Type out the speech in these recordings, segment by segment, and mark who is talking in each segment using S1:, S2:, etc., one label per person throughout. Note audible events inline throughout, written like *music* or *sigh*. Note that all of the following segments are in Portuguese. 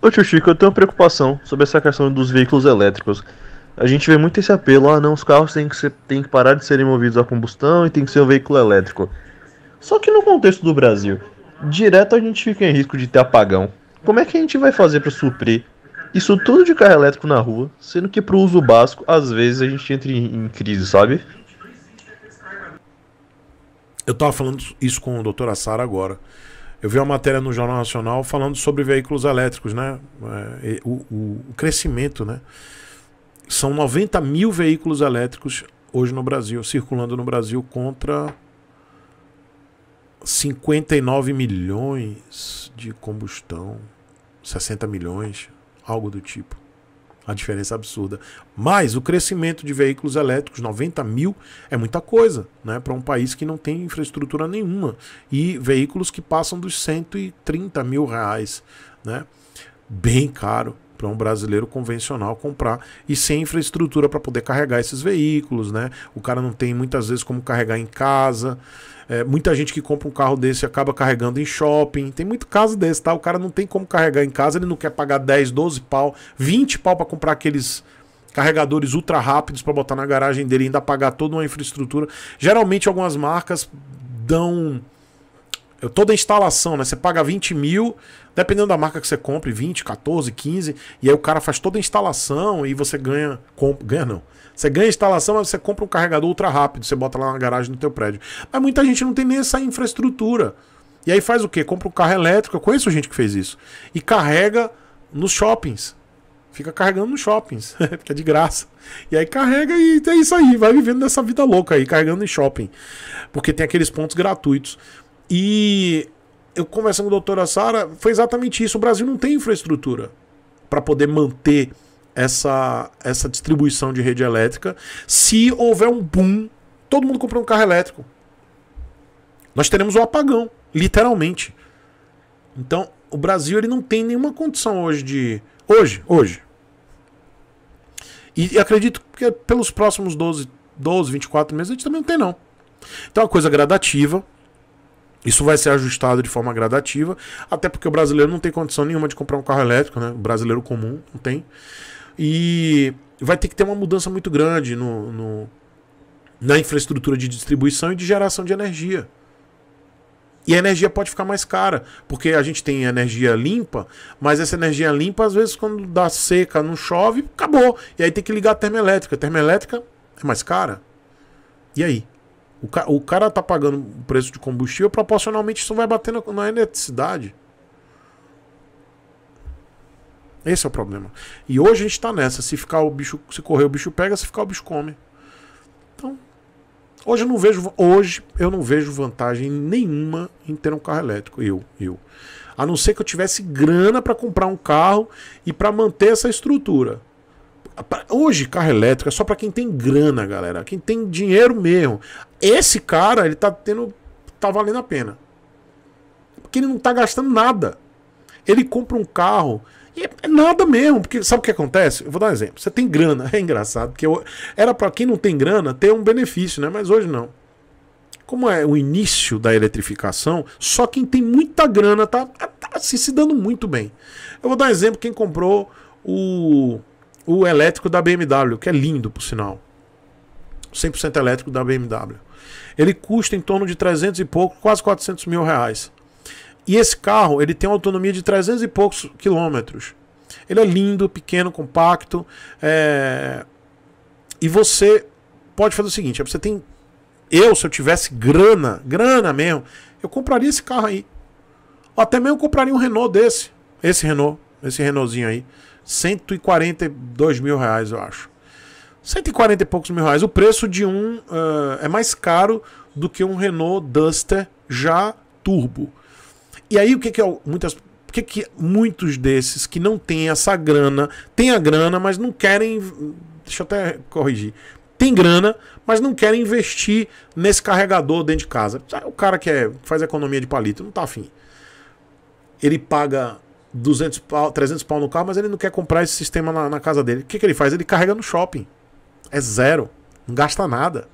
S1: Ô tio Chico, eu tenho uma preocupação sobre essa questão dos veículos elétricos. A gente vê muito esse apelo, ah não, os carros têm que, ser, têm que parar de serem movidos a combustão e tem que ser um veículo elétrico. Só que no contexto do Brasil, direto a gente fica em risco de ter apagão. Como é que a gente vai fazer para suprir isso tudo de carro elétrico na rua, sendo que para o uso básico, às vezes a gente entra em, em crise, sabe? Eu estava falando isso com a doutora Sara agora. Eu vi uma matéria no Jornal Nacional falando sobre veículos elétricos, né? É, o, o, o crescimento, né? São 90 mil veículos elétricos hoje no Brasil, circulando no Brasil contra 59 milhões de combustão, 60 milhões, algo do tipo a diferença é absurda. Mas o crescimento de veículos elétricos, 90 mil, é muita coisa né, para um país que não tem infraestrutura nenhuma. E veículos que passam dos 130 mil reais. Né, bem caro para um brasileiro convencional comprar e sem infraestrutura para poder carregar esses veículos, né? O cara não tem muitas vezes como carregar em casa. É, muita gente que compra um carro desse acaba carregando em shopping. Tem muito caso desse, tá? O cara não tem como carregar em casa, ele não quer pagar 10, 12 pau, 20 pau para comprar aqueles carregadores ultra rápidos para botar na garagem dele e ainda pagar toda uma infraestrutura. Geralmente algumas marcas dão toda a instalação, né? Você paga 20 mil, dependendo da marca que você compre, 20, 14, 15, e aí o cara faz toda a instalação e você ganha. Comp, ganha não. Você ganha a instalação, mas você compra um carregador ultra rápido, você bota lá na garagem do teu prédio. Mas muita gente não tem nem essa infraestrutura. E aí faz o quê? Compra um carro elétrico, eu conheço gente que fez isso. E carrega nos shoppings. Fica carregando nos shoppings, porque *laughs* é de graça. E aí carrega e é isso aí, vai vivendo dessa vida louca aí, carregando em shopping. Porque tem aqueles pontos gratuitos. E eu conversando com a doutora Sara, foi exatamente isso. O Brasil não tem infraestrutura para poder manter essa, essa distribuição de rede elétrica se houver um boom, todo mundo comprando um carro elétrico. Nós teremos um apagão, literalmente. Então, o Brasil ele não tem nenhuma condição hoje de hoje, hoje. E acredito que pelos próximos 12, 12, 24 meses a gente também não tem não. Então, é uma coisa gradativa. Isso vai ser ajustado de forma gradativa, até porque o brasileiro não tem condição nenhuma de comprar um carro elétrico, né? O brasileiro comum não tem. E vai ter que ter uma mudança muito grande no, no na infraestrutura de distribuição e de geração de energia. E a energia pode ficar mais cara, porque a gente tem energia limpa, mas essa energia limpa, às vezes, quando dá seca, não chove, acabou. E aí tem que ligar a termoelétrica. A termoelétrica é mais cara. E aí? O, ca o cara tá pagando o preço de combustível, proporcionalmente isso vai bater na, na eletricidade. Esse é o problema. E hoje a gente tá nessa. Se ficar o bicho, se correr o bicho pega, se ficar o bicho come. Então, hoje eu não vejo, hoje eu não vejo vantagem nenhuma em ter um carro elétrico. Eu, eu. A não ser que eu tivesse grana para comprar um carro e para manter essa estrutura. Hoje, carro elétrico é só para quem tem grana, galera. Quem tem dinheiro mesmo. Esse cara, ele tá tendo. tá valendo a pena. Porque ele não tá gastando nada. Ele compra um carro. E é nada mesmo, porque sabe o que acontece? Eu vou dar um exemplo. Você tem grana, *laughs* é engraçado, porque eu, era para quem não tem grana ter um benefício, né? Mas hoje não. Como é o início da eletrificação, só quem tem muita grana tá, tá, tá se, se dando muito bem. Eu vou dar um exemplo, quem comprou o o elétrico da BMW, que é lindo por sinal. 100% elétrico da BMW. Ele custa em torno de 300 e pouco, quase 400 mil reais. E esse carro, ele tem uma autonomia de 300 e poucos quilômetros. Ele é lindo, pequeno, compacto. É... E você pode fazer o seguinte: é, você tem. Eu, se eu tivesse grana, grana mesmo, eu compraria esse carro aí. Ou até mesmo compraria um Renault desse. Esse Renault, esse Renaultzinho aí. 142 mil reais, eu acho. 140 e poucos mil reais. O preço de um uh, é mais caro do que um Renault Duster já turbo. E aí o que que é, muitas por que, que muitos desses que não têm essa grana, têm a grana, mas não querem. Deixa eu até corrigir. Tem grana, mas não querem investir nesse carregador dentro de casa. O cara que é, faz economia de palito, não tá afim. Ele paga 200 pau, 300 pau no carro, mas ele não quer comprar esse sistema na, na casa dele. O que, que ele faz? Ele carrega no shopping. É zero. Não gasta nada.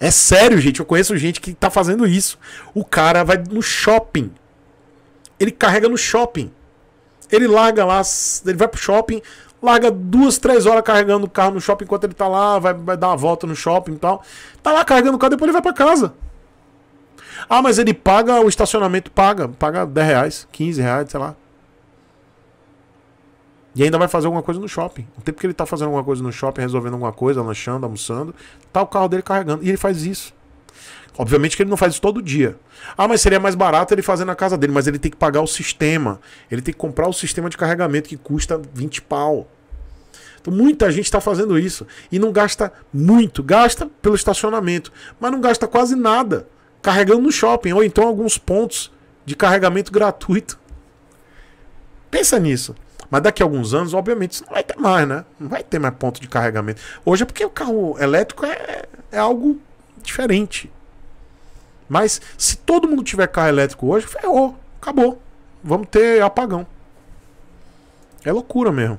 S1: É sério, gente. Eu conheço gente que tá fazendo isso. O cara vai no shopping. Ele carrega no shopping. Ele larga lá, ele vai pro shopping, larga duas, três horas carregando o carro no shopping enquanto ele tá lá, vai, vai dar uma volta no shopping e tal. Tá lá carregando o carro, depois ele vai para casa. Ah, mas ele paga o estacionamento, paga, paga 10 reais, 15 reais, sei lá. E ainda vai fazer alguma coisa no shopping. O tempo que ele tá fazendo alguma coisa no shopping, resolvendo alguma coisa, lanchando, almoçando, tá o carro dele carregando. E ele faz isso. Obviamente que ele não faz isso todo dia. Ah, mas seria mais barato ele fazer na casa dele, mas ele tem que pagar o sistema. Ele tem que comprar o sistema de carregamento que custa 20 pau. Então, muita gente está fazendo isso e não gasta muito, gasta pelo estacionamento, mas não gasta quase nada carregando no shopping ou então alguns pontos de carregamento gratuito. Pensa nisso. Mas daqui a alguns anos, obviamente, isso não vai ter mais, né? Não vai ter mais ponto de carregamento. Hoje é porque o carro elétrico é, é algo diferente. Mas se todo mundo tiver carro elétrico hoje, ferrou. Acabou. Vamos ter apagão. É loucura mesmo.